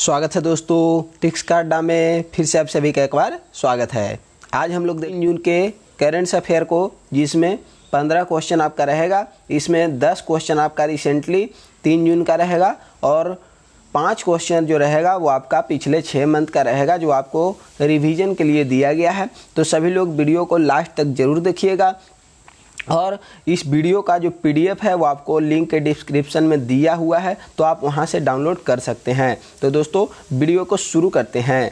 स्वागत है दोस्तों टिक्स कार्डा में फिर से आप सभी का एक बार स्वागत है आज हम लोग जून के करेंट्स अफेयर को जिसमें पंद्रह क्वेश्चन आपका रहेगा इसमें दस क्वेश्चन आपका रिसेंटली तीन जून का रहेगा और पांच क्वेश्चन जो रहेगा वो आपका पिछले छः मंथ का रहेगा जो आपको रिवीजन के लिए दिया गया है तो सभी लोग वीडियो को लास्ट तक जरूर देखिएगा और इस वीडियो का जो पीडीएफ है वो आपको लिंक के डिस्क्रिप्शन में दिया हुआ है तो आप वहाँ से डाउनलोड कर सकते हैं तो दोस्तों वीडियो को शुरू करते हैं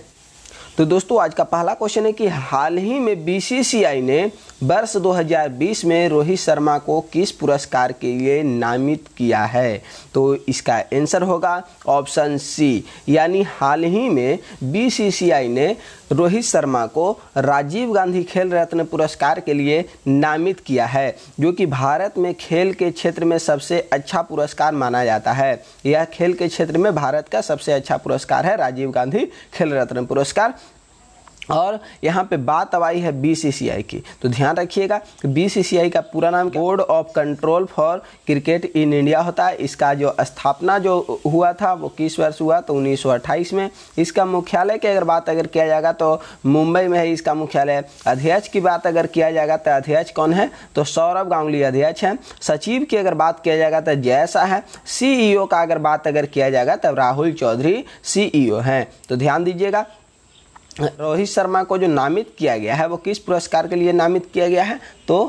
तो दोस्तों आज का पहला क्वेश्चन है कि हाल ही में बीसीसीआई ने वर्ष 2020 में रोहित शर्मा को किस पुरस्कार के लिए नामित किया है तो इसका आंसर होगा ऑप्शन सी यानी हाल ही में बीसीसीआई ने रोहित शर्मा को राजीव गांधी खेल रत्न पुरस्कार के लिए नामित किया है जो कि भारत में खेल के क्षेत्र में सबसे अच्छा पुरस्कार माना जाता है यह खेल के क्षेत्र में भारत का सबसे अच्छा पुरस्कार है राजीव गांधी खेल रत्न पुरस्कार और यहाँ पे बात अब आई है बीसीसीआई की तो ध्यान रखिएगा कि बीसीसीआई का पूरा नाम board of control for cricket in India होता है इसका जो स्थापना जो हुआ था वो किस वर्ष हुआ तो 1928 में इसका मुख्यालय की अगर बात अगर किया जाएगा तो मुंबई में है इसका मुख्यालय अध्यक्ष की बात अगर किया जाएगा तो अध्यक्ष कौन है तो सौरभ गांगुली अध्यक्ष हैं सचिव की अगर बात किया जाएगा तो जैसा है सी e का अगर बात अगर किया जाएगा तब तो राहुल चौधरी सी e हैं तो ध्यान दीजिएगा रोहित शर्मा को जो नामित किया गया है वो किस पुरस्कार के लिए नामित किया गया है तो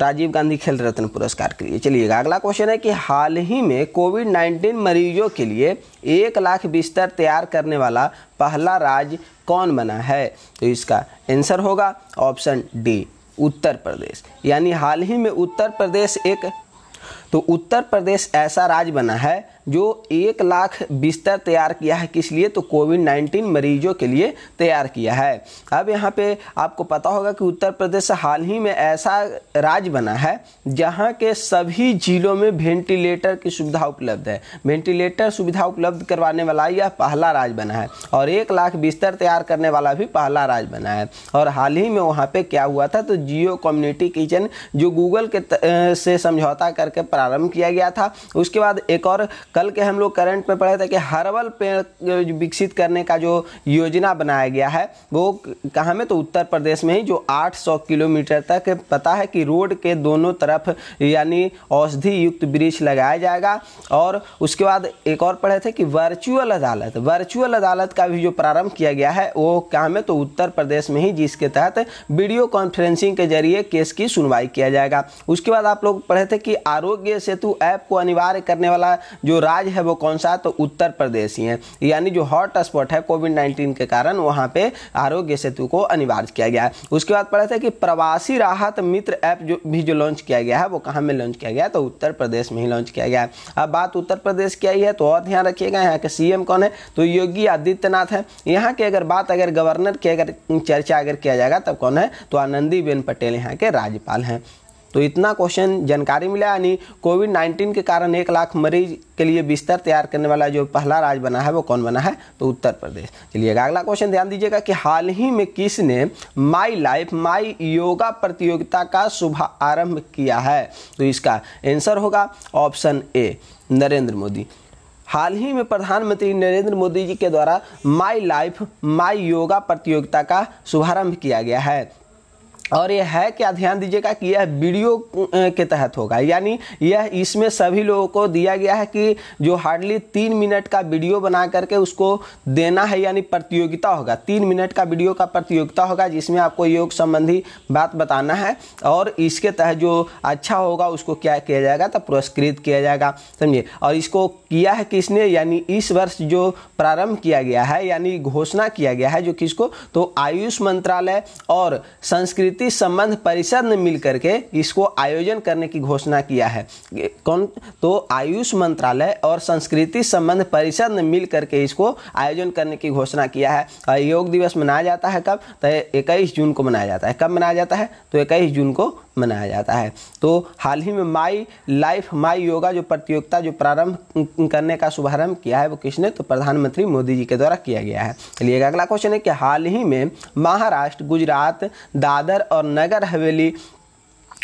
राजीव गांधी खेल रत्न पुरस्कार के लिए चलिएगा अगला क्वेश्चन है कि हाल ही में कोविड 19 मरीजों के लिए एक लाख बिस्तर तैयार करने वाला पहला राज्य कौन बना है तो इसका आंसर होगा ऑप्शन डी उत्तर प्रदेश यानी हाल ही में उत्तर प्रदेश एक तो उत्तर प्रदेश ऐसा राज्य बना है जो एक लाख बिस्तर तैयार किया है किस लिए तो कोविड नाइन्टीन मरीजों के लिए तैयार किया है अब यहाँ पे आपको पता होगा कि उत्तर प्रदेश हाल ही में ऐसा राज्य बना है जहाँ के सभी जिलों में वेंटिलेटर की सुविधा उपलब्ध है वेंटिलेटर सुविधा उपलब्ध करवाने वाला यह पहला राज्य बना है और एक लाख बिस्तर तैयार करने वाला भी पहला राज्य बना है और हाल ही में वहाँ पे क्या हुआ था तो जियो कम्युनिटी किचन जो गूगल के से समझौता करके प्राप्त प्रारंभ किया गया था उसके बाद एक और कल के हम लोग करंट में पढ़े थे कि हर्बल पेड़ विकसित करने का जो योजना बनाया गया है वो कहाँ में तो उत्तर प्रदेश में ही जो 800 किलोमीटर तक पता है कि रोड के दोनों तरफ यानी औषधि युक्त ब्रिज लगाया जाएगा और उसके बाद एक और पढ़े थे कि वर्चुअल अदालत वर्चुअल अदालत का भी जो प्रारंभ किया गया है वो कहाँ में तो उत्तर प्रदेश में ही जिसके तहत वीडियो कॉन्फ्रेंसिंग के जरिए केस की सुनवाई किया जाएगा उसके बाद आप लोग पढ़े थे कि आरोग्य आरोग्य सेतु ऐप को अनिवार्य करने वाला जो राज्य है वो कौन सा तो उत्तर प्रदेश ही है यानी जो हॉटस्पॉट है कोविड नाइन्टीन के कारण वहाँ पे आरोग्य सेतु को अनिवार्य किया गया है उसके बाद पढ़ा था कि प्रवासी राहत मित्र ऐप जो भी जो लॉन्च किया गया है वो कहाँ में लॉन्च किया गया तो उत्तर प्रदेश में ही लॉन्च किया गया है अब बात उत्तर प्रदेश की आई है तो और ध्यान रखिएगा यहाँ के सीएम कौन है तो योगी आदित्यनाथ है यहाँ की अगर बात अगर गवर्नर की अगर चर्चा अगर किया जाएगा तब कौन है तो आनंदी पटेल यहाँ के राज्यपाल हैं तो इतना क्वेश्चन जानकारी मिला यानी कोविड नाइन्टीन के कारण एक लाख मरीज के लिए बिस्तर तैयार करने वाला जो पहला राज्य बना है वो कौन बना है तो उत्तर प्रदेश चलिएगा अगला क्वेश्चन ध्यान दीजिएगा कि हाल ही में किसने माई लाइफ माई योगा प्रतियोगिता का शुभारंभ किया है तो इसका आंसर होगा ऑप्शन ए नरेंद्र मोदी हाल ही में प्रधानमंत्री नरेंद्र मोदी जी के द्वारा माई लाइफ माई योगा प्रतियोगिता का शुभारंभ किया गया है और यह है क्या ध्यान दीजिएगा कि यह वीडियो के तहत होगा यानी यह इसमें सभी लोगों को दिया गया है कि जो हार्डली तीन मिनट का वीडियो बना करके उसको देना है यानी प्रतियोगिता होगा तीन मिनट का वीडियो का प्रतियोगिता होगा जिसमें आपको योग संबंधी बात बताना है और इसके तहत जो अच्छा होगा उसको क्या किया जाएगा तो पुरस्कृत किया जाएगा समझिए और इसको किया है किसने यानी इस वर्ष जो प्रारंभ किया गया है यानी घोषणा किया गया है जो किसको तो आयुष मंत्रालय और संस्कृत संस्कृति संबंध परिषद ने मिलकर के इसको आयोजन करने की घोषणा किया है कौन तो आयुष मंत्रालय और संस्कृति संबंध परिषद ने मिल करके इसको आयोजन करने की घोषणा किया है और योग दिवस मनाया जाता है कब तो इक्कीस जून को मनाया जाता है कब मनाया जाता है तो इक्कीस जून को मनाया जाता है तो हाल ही में माई लाइफ माई योगा जो प्रतियोगिता जो प्रारंभ करने का शुभारंभ किया है वो किसने तो प्रधानमंत्री मोदी जी के द्वारा किया गया है चलिए अगला क्वेश्चन है कि हाल ही में महाराष्ट्र गुजरात दादर और नगर हवेली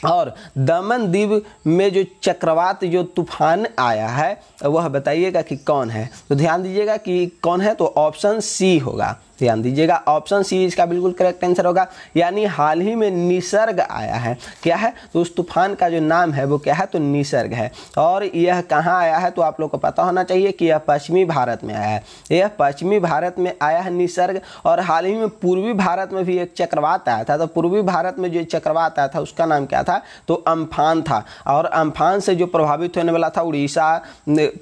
और दमन द्वीप में जो चक्रवात जो तूफान आया है वह बताइएगा कि कौन है तो ध्यान दीजिएगा कि कौन है तो ऑप्शन सी होगा ध्यान दीजिएगा ऑप्शन सी इसका बिल्कुल करेक्ट आंसर होगा यानी हाल ही में निसर्ग आया है क्या है तो उस तूफान का जो नाम है वो क्या है तो निसर्ग है और यह कहाँ आया है तो आप लोग को पता होना चाहिए कि यह पश्चिमी भारत में आया है यह पश्चिमी भारत में आया है निसर्ग और हाल ही में पूर्वी भारत में भी एक चक्रवात आया था तो पूर्वी भारत में जो चक्रवात आया था उसका नाम क्या था तो अम्फान था और अम्फान से जो प्रभावित होने वाला था उड़ीसा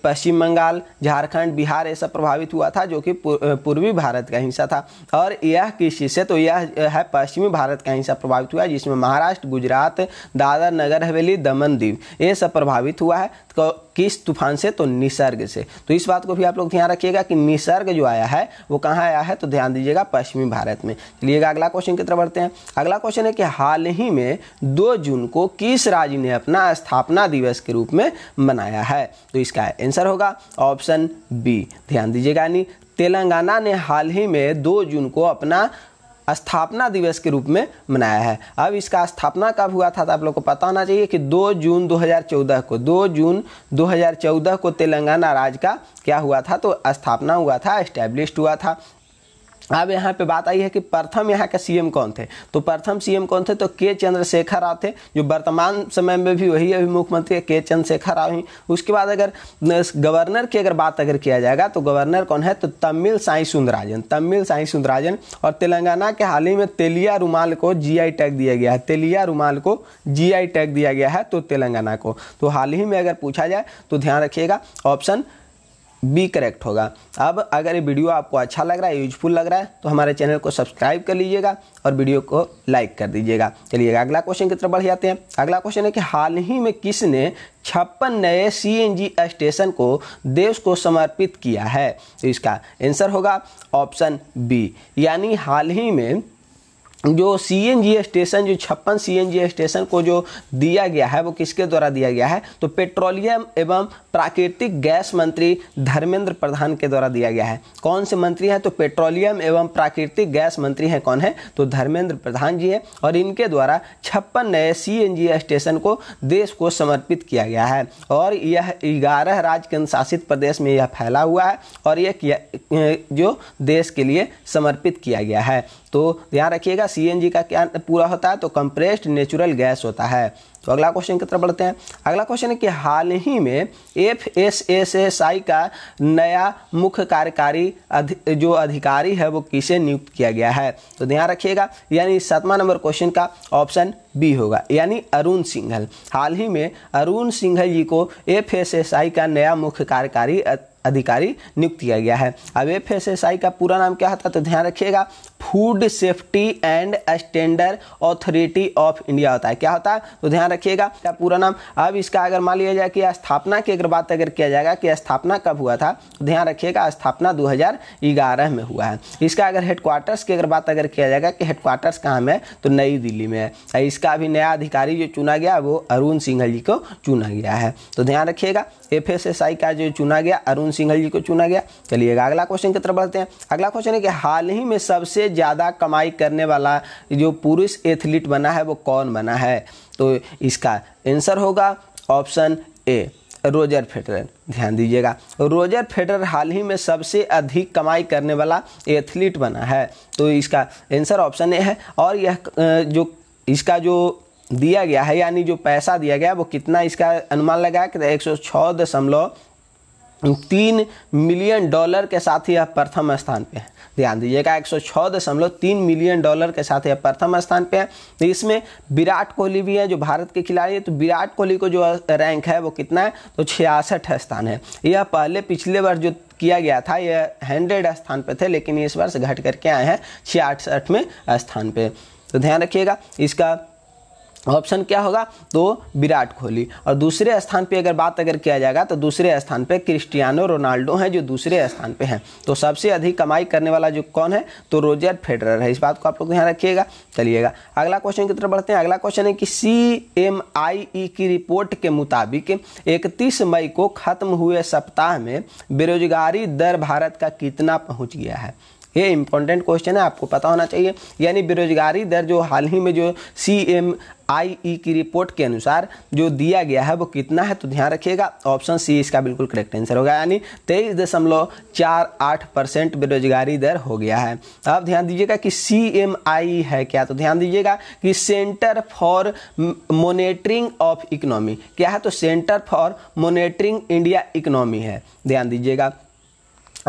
पश्चिम बंगाल झारखंड बिहार ये सब प्रभावित हुआ था जो कि पूर्वी भारत का हिस्सा था और यह कृषि से तो यह है पश्चिमी भारत का हिस्सा प्रभावित हुआ है जिसमें महाराष्ट्र गुजरात दादर नगर हवेली दमन दीव ये सब प्रभावित हुआ है तो किस तूफान से तो निसर्ग से तो इस बात को भी आप लोग ध्यान रखिएगा कि निसर्ग जो आया है वो कहाँ आया है तो ध्यान दीजिएगा पश्चिमी भारत में चलिएगा अगला क्वेश्चन की तरफ बढ़ते हैं अगला क्वेश्चन है कि हाल ही में दो जून को किस राज्य ने अपना स्थापना दिवस के रूप में मनाया है तो इसका आंसर होगा ऑप्शन बी ध्यान दीजिएगा यानी तेलंगाना ने हाल ही में दो जून को अपना स्थापना दिवस के रूप में मनाया है अब इसका स्थापना कब हुआ था तो आप लोग को पता होना चाहिए कि 2 जून 2014 को 2 जून 2014 को तेलंगाना राज्य का क्या हुआ था तो स्थापना हुआ था एस्टैब्लिश हुआ था अब यहाँ पे बात आई है कि प्रथम यहाँ के सीएम कौन थे तो प्रथम सीएम कौन थे तो के चंद्रशेखर राव थे जो वर्तमान समय में भी वही अभी मुख्यमंत्री है के चंद्रशेखर राव ही उसके बाद अगर गवर्नर की अगर बात अगर किया जाएगा तो गवर्नर कौन है तो तमिल साई सुंदराजन तमिल साई सुंदराजन और तेलंगाना के हाल ही में तेलिया रुमाल को जी टैग दिया गया है तेलिया रुमाल को जी टैग दिया गया है तो तेलंगाना को तो हाल ही में अगर पूछा जाए तो ध्यान रखिएगा ऑप्शन बी करेक्ट होगा अब अगर ये वीडियो आपको अच्छा लग रहा है यूजफुल लग रहा है तो हमारे चैनल को सब्सक्राइब कर लीजिएगा और वीडियो को लाइक कर दीजिएगा चलिएगा अगला क्वेश्चन की तरफ बढ़ जाते हैं अगला क्वेश्चन है कि हाल ही में किसने छप्पन नए सीएनजी स्टेशन को देश को समर्पित किया है तो इसका आंसर होगा ऑप्शन बी यानी हाल ही में जो सी एन जी स्टेशन जो छप्पन सी एन जी स्टेशन को जो दिया गया है वो किसके द्वारा दिया गया है तो पेट्रोलियम एवं प्राकृतिक गैस मंत्री धर्मेंद्र प्रधान के द्वारा दिया गया है कौन से मंत्री हैं तो पेट्रोलियम एवं प्राकृतिक गैस मंत्री हैं कौन है तो धर्मेंद्र प्रधान जी हैं और इनके द्वारा छप्पन नए सी एन जी स्टेशन को देश को समर्पित किया गया है और यह ग्यारह राज्य केंद्र शासित प्रदेश में यह फैला हुआ है और यह जो देश के लिए समर्पित किया गया है तो ध्यान रखिएगा सी का क्या पूरा होता है तो कंप्रेस्ड नेचुरल गैस होता है तो अगला क्वेश्चन की तरफ बढ़ते हैं अगला क्वेश्चन है कि हाल ही में F S S S I का नया मुख्य कार्यकारी अध, जो अधिकारी है वो किसे नियुक्त किया गया है तो ध्यान रखिएगा यानी सातवां नंबर क्वेश्चन का ऑप्शन बी होगा यानी अरुण सिंघल हाल ही में अरुण सिंघल जी को एफ एस एस आई का नया मुख्य कार्यकारी अधिकारी नियुक्त किया गया है अब एफ एस एस आई का पूरा नाम क्या होता है तो ध्यान रखिएगा food safety and standard authority of India होता है क्या होता है तो ध्यान रखिएगा क्या पूरा नाम अब इसका अगर मान लिया जाए कि स्थापना की अगर बात अगर किया जाएगा कि स्थापना कब हुआ था तो ध्यान रखिएगा स्थापना 2011 में हुआ है इसका अगर हेडक्वार्टर्स की अगर बात अगर किया जाएगा कि हेडक्वार्टर्स कहाँ में तो नई दिल्ली में है इसका अभी नया अधिकारी जो चुना गया वो अरुण सिंघल जी को चुना गया है तो ध्यान रखिएगा एफ का जो चुना गया अरुण सिंघल जी को चुना गया चलिएगा अगला क्वेश्चन की तरफ बढ़ते हैं अगला क्वेश्चन है कि हाल ही में सबसे ज़्यादा कमाई करने वाला जो पुरुष एथलीट बना है वो कौन बना है तो इसका आंसर होगा ऑप्शन ए रोजर फेडरर ध्यान दीजिएगा रोजर फेडरर हाल ही में सबसे अधिक कमाई करने वाला एथलीट बना है तो इसका आंसर ऑप्शन ए है और यह जो इसका जो दिया गया है यानी जो पैसा दिया गया वो कितना इसका अनुमान लगाया कि एक सौ छः दशमलव तीन मिलियन डॉलर के साथ यह प्रथम स्थान पे है ध्यान दीजिएगा एक सौ छः दशमलव तीन मिलियन डॉलर के साथ यह प्रथम स्थान पे है तो इसमें विराट कोहली भी है जो भारत के खिलाड़ी है तो विराट कोहली को जो रैंक है वो कितना है तो छियासठ स्थान है यह पहले पिछले वर्ष जो किया गया था यह हंड्रेड स्थान पर थे लेकिन इस वर्ष घट करके आए हैं छियासठ में स्थान पर तो ध्यान रखिएगा इसका ऑप्शन क्या होगा तो विराट कोहली और दूसरे स्थान पे अगर बात अगर किया जाएगा तो दूसरे स्थान पे क्रिस्टियानो रोनाल्डो हैं जो दूसरे स्थान पे हैं तो सबसे अधिक कमाई करने वाला जो कौन है तो रोजर फेडरर है इस बात को आप लोग ध्यान रखिएगा चलिएगा अगला क्वेश्चन की तरफ बढ़ते हैं अगला क्वेश्चन है कि सी एम आई ई की रिपोर्ट के मुताबिक इकतीस मई को खत्म हुए सप्ताह में बेरोजगारी दर भारत का कितना पहुँच गया है ये इंपॉर्टेंट क्वेश्चन है आपको पता होना चाहिए यानी बेरोजगारी दर जो हाल ही में जो सी एम आई ई की रिपोर्ट के अनुसार जो दिया गया है वो कितना है तो ध्यान रखिएगा ऑप्शन सी इसका बिल्कुल करेक्ट आंसर होगा यानी तेईस दशमलव चार आठ परसेंट बेरोजगारी दर हो गया है अब तो ध्यान दीजिएगा कि सी एम आई है क्या तो ध्यान दीजिएगा कि centre for monitoring of economy क्या है तो centre for monitoring India economy है ध्यान दीजिएगा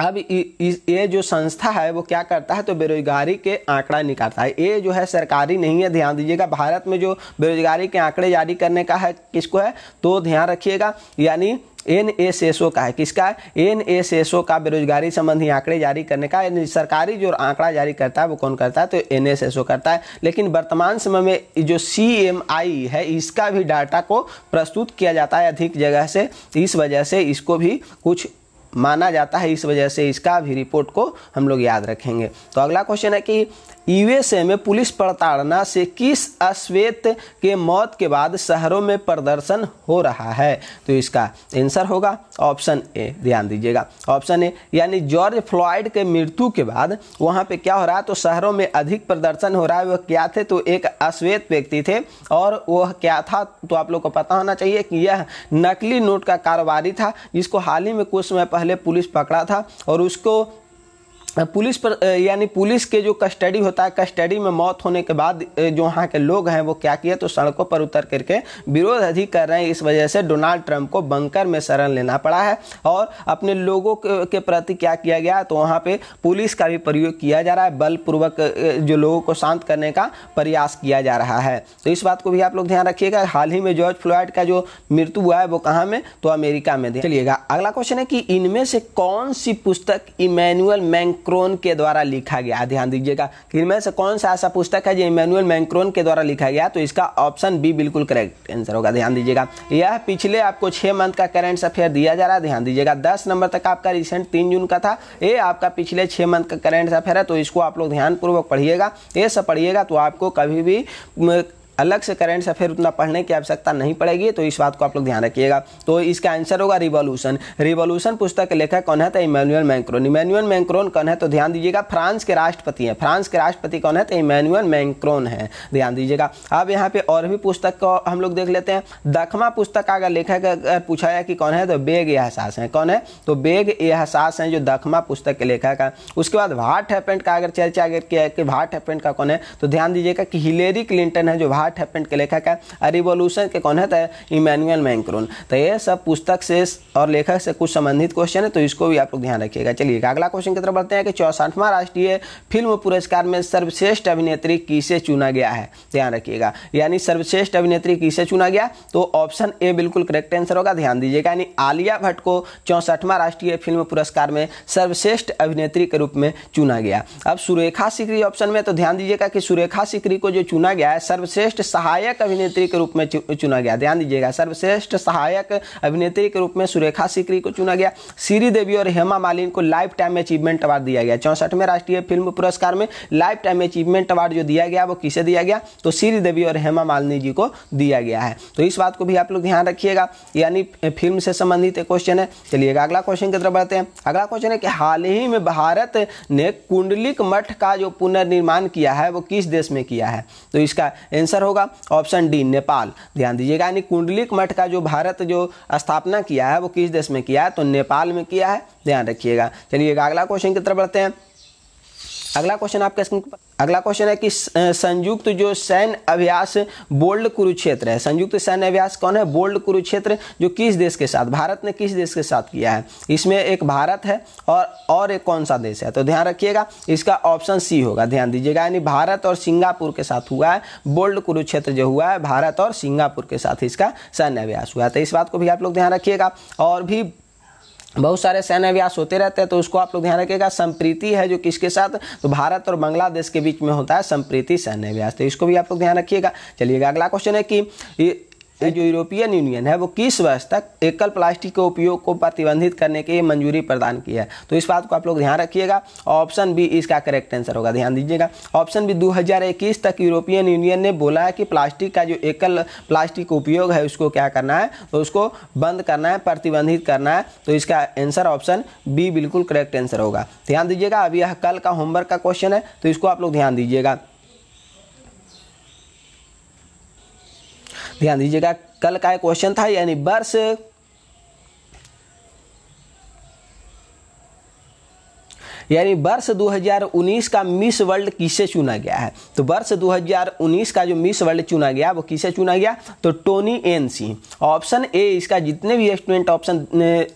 अब ये जो संस्था है वो क्या करता है तो बेरोजगारी के आंकड़ा निकालता है ये जो है सरकारी नहीं है ध्यान दीजिएगा भारत में जो बेरोजगारी के आंकड़े जारी करने का है किसको है तो ध्यान रखिएगा यानी एन एस एस ओ का है किसका है एन एस एस ओ का बेरोजगारी संबंधी आंकड़े जारी करने का सरकारी जो आंकड़ा जारी करता है वो कौन करता है तो एन एस एस ओ करता है लेकिन वर्तमान समय में जो सी एम आई है इसका भी डाटा को प्रस्तुत किया जाता है अधिक जगह से इस वजह से इसको भी कुछ माना जाता है इस वजह से इसका भी रिपोर्ट को हम लोग याद रखेंगे तो अगला क्वेश्चन है कि यूएसए में पुलिस प्रताड़ना से किस अश्वेत के मौत के बाद शहरों में प्रदर्शन हो रहा है तो इसका आंसर होगा ऑप्शन ए ध्यान दीजिएगा ऑप्शन ए यानी जॉर्ज फ्लॉयड के मृत्यु के बाद वहाँ पे क्या हो रहा है तो शहरों में अधिक प्रदर्शन हो रहा है वह क्या थे तो एक अश्वेत व्यक्ति थे और वह क्या था तो आप लोग को पता होना चाहिए कि यह नकली नोट का कारोबारी था जिसको हाल ही में कुछ समय पहले पुलिस पकड़ा था और उसको पुलिस पर यानी पुलिस के जो कस्टडी होता है कस्टडी में मौत होने के बाद जो वहाँ के लोग हैं वो क्या किए तो सड़कों पर उतर करके विरोध अधिक कर रहे हैं इस वजह से डोनाल्ड ट्रंप को बंकर में शरण लेना पड़ा है और अपने लोगों के प्रति क्या किया गया तो वहाँ पे पुलिस का भी प्रयोग किया जा रहा है बलपूर्वक जो लोगों को शांत करने का प्रयास किया जा रहा है तो इस बात को भी आप लोग ध्यान रखिएगा हाल ही में जॉर्ज फ्लॉयड का जो मृत्यु हुआ है वो कहाँ में तो अमेरिका में चलिएगा अगला क्वेश्चन है कि इनमें से कौन सी पुस्तक इमैनुअल मैंक मैंक्रोन के द्वारा लिखा गया ध्यान दीजिएगा इनमें से कौन सा ऐसा पुस्तक है जो इमेनुअल मैंक्रोन के द्वारा लिखा गया तो इसका ऑप्शन बी बिल्कुल करेक्ट आंसर होगा ध्यान दीजिएगा यह पिछले आपको छह मंथ का करेंट अफेयर दिया जा रहा है ध्यान दीजिएगा दस नंबर तक आपका रिसेंट तीन जून का था ये आपका पिछले छह मंथ का करेंट अफेयर है तो इसको आप लोग ध्यानपूर्वक पढ़िएगा ये सब पढ़िएगा तो आपको कभी भी अलग से करंट से फिर उतना पढ़ने की आवश्यकता नहीं पड़ेगी तो इस बात को आप लोग ध्यान रखिएगा तो इसका आंसर होगा रिवोल्यूशन रिवोल्यूशन पुस्तक के लेखक कौन है तो इमैनुअल मैंक्रोन इमैनुअल मैंक्रोन कौन है तो ध्यान दीजिएगा फ्रांस के राष्ट्रपति हैं फ्रांस के राष्ट्रपति कौन है तो इमैनुअल मैंक्रोन है ध्यान दीजिएगा अब यहाँ पे और भी पुस्तक को हम लोग देख लेते हैं दखमा पुस्तक का अगर लेखक अगर पूछा जाए कि कौन है तो बेग एहसास है कौन है तो बेग एहसास है जो दखमा पुस्तक के लेखक है उसके बाद वाट हैपेंट का अगर चर्चा अगर किया कि वाट हैपेंट का कौन है तो ध्यान दीजिएगा कि हिलेरी क्लिंटन है जो वाट व्हाट हैपेंड के लेखक है रिवोल्यूशन के कौन है तो इमैनुअल मैंक्रोन तो ये सब पुस्तक से और लेखक से कुछ संबंधित क्वेश्चन है तो इसको भी आप लोग ध्यान रखिएगा चलिए अगला क्वेश्चन की तरफ बढ़ते हैं कि चौसठवां राष्ट्रीय फिल्म पुरस्कार में सर्वश्रेष्ठ अभिनेत्री किसे चुना गया है ध्यान रखिएगा यानी सर्वश्रेष्ठ अभिनेत्री किसे चुना गया तो ऑप्शन ए बिल्कुल करेक्ट आंसर होगा ध्यान दीजिएगा यानी आलिया भट्ट को चौसठवां राष्ट्रीय फिल्म पुरस्कार में सर्वश्रेष्ठ अभिनेत्री के रूप में चुना गया अब सुरेखा सिकरी ऑप्शन में तो ध्यान दीजिएगा कि सुरेखा सिकरी को जो चुना गया है सर्वश्रेष्ठ सर्वश्रेष्ठ सहायक अभिनेत्री के रूप में चुना गया ध्यान दीजिएगा सर्वश्रेष्ठ सहायक अभिनेत्री के रूप में सुरेखा सिकरी को चुना गया श्री देवी और हेमा मालिन को लाइफ टाइम अचीवमेंट अवार्ड दिया गया चौंसठवें राष्ट्रीय फिल्म पुरस्कार में लाइफ टाइम अचीवमेंट अवार्ड जो दिया गया वो किसे दिया गया तो श्री देवी और हेमा मालिनी जी को दिया गया है तो इस बात को भी आप लोग ध्यान रखिएगा यानी फिल्म से संबंधित एक क्वेश्चन है चलिएगा अगला क्वेश्चन की तरफ बढ़ते हैं अगला क्वेश्चन है कि हाल ही में भारत ने कुंडलिक मठ का जो पुनर्निर्माण किया है वो किस देश में किया है तो इसका आंसर होगा ऑप्शन डी नेपाल ध्यान दीजिएगा यानी कुंडलिक मठ का जो भारत जो स्थापना किया है वो किस देश में किया है तो नेपाल में किया है ध्यान रखिएगा चलिए अगला क्वेश्चन की तरफ बढ़ते हैं अगला क्वेश्चन आपका स्क्रीन अगला क्वेश्चन है कि संयुक्त जो सैन्य अभ्यास बोल्ड कुरुक्षेत्र है संयुक्त सैन्य अभ्यास कौन है बोल्ड कुरुक्षेत्र जो किस देश के साथ भारत ने किस देश के साथ किया है इसमें एक भारत है और और एक कौन सा देश है तो ध्यान रखिएगा इसका ऑप्शन सी होगा ध्यान दीजिएगा यानी भारत और सिंगापुर के साथ हुआ है बोल्ड कुरुक्षेत्र जो हुआ है भारत और सिंगापुर के साथ इसका सैन्य अभ्यास हुआ है तो इस बात को भी आप लोग ध्यान रखिएगा और भी बहुत सारे सैन्य अभ्यास होते रहते हैं तो उसको आप लोग ध्यान रखिएगा संप्रीति है जो किसके साथ तो भारत और बांग्लादेश के बीच में होता है संप्रीति सैन्य अभ्यास तो इसको भी आप लोग ध्यान रखिएगा चलिएगा अगला क्वेश्चन है कि जो यूरोपियन यूनियन है वो किस वर्ष तक एकल प्लास्टिक के उपयोग को प्रतिबंधित करने लिए मंजूरी प्रदान की है तो इस बात को आप लोग ध्यान रखिएगा ऑप्शन बी इसका करेक्ट आंसर होगा ध्यान दीजिएगा ऑप्शन बी 2021 तक यूरोपियन यूनियन ने बोला है कि प्लास्टिक का जो एकल प्लास्टिक उपयोग है उसको क्या करना है तो उसको बंद करना है प्रतिबंधित करना है तो इसका आंसर ऑप्शन बी बिल्कुल करेक्ट आंसर होगा ध्यान दीजिएगा अब यह कल का होमवर्क का क्वेश्चन है तो इसको आप लोग ध्यान दीजिएगा ध्यान दीजिएगा कल का एक क्वेश्चन था यानी वर्ष यानी वर्ष 2019 का मिस वर्ल्ड किसे चुना गया है तो वर्ष 2019 का जो मिस वर्ल्ड चुना गया वो किसे चुना गया तो Tony N C option A इसका जितने भी स्टूडेंट ऑप्शन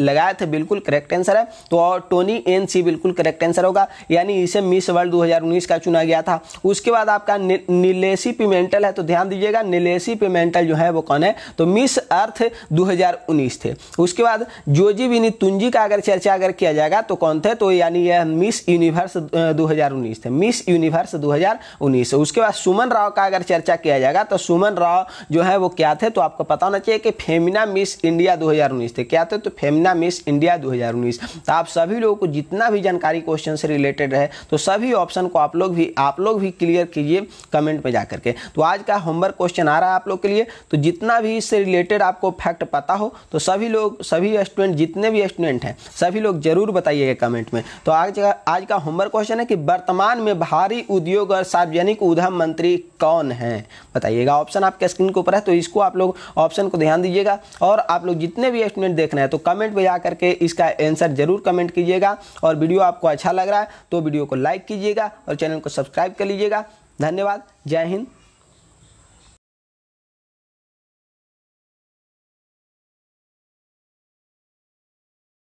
लगाए थे बिल्कुल करेक्ट आंसर है तो टोनी एन सी बिल्कुल करेक्ट आंसर होगा यानी इसे मिस वर्ल्ड दो का चुना गया था उसके बाद आपका नीलेसी पिमेंटल है तो ध्यान दीजिएगा निलेसी पिमेंटल जो है वो कौन है तो मिस अर्थ दो थे उसके बाद जोजी विनी तुंजी का अगर चर्चा अगर किया जाएगा तो कौन थे तो यानी यह मिस यूनिवर्स 2019 थे मिस यूनिवर्स 2019 उसके बाद सुमन राव का अगर चर्चा किया जाएगा तो सुमन राव जो है वो क्या थे तो आपको पता होना चाहिए कि फेमिना मिस इंडिया 2019 थे क्या थे तो फेमिना मिस इंडिया 2019 तो आप सभी लोगों को जितना भी जानकारी क्वेश्चन से रिलेटेड रहे तो सभी ऑप्शन को आप लोग भी आप लोग भी क्लियर कीजिए कमेंट में जा करके तो आज का होमवर्क क्वेश्चन आ रहा है आप लोग के लिए तो जितना भी इससे रिलेटेड आपको फैक्ट पता हो तो सभी लोग सभी स्टूडेंट जितने भी स्टूडेंट हैं सभी लोग जरूर बताइएगा कमेंट में तो आज का आज का होमवर्क क्वेश्चन है कि वर्तमान में भारी उद्योग और सार्वजनिक उद्यम मंत्री कौन हैं बताइएगा ऑप्शन आपके स्क्रीन के ऊपर है तो इसको आप लोग ऑप्शन को ध्यान दीजिएगा और आप लोग जितने भी स्टूडेंट देख रहे हैं तो कमेंट में जा के इसका आंसर जरूर कमेंट कीजिएगा और वीडियो आपको अच्छा लग रहा है तो वीडियो को लाइक कीजिएगा और चैनल को सब्सक्राइब कर लीजिएगा धन्यवाद जय हिंद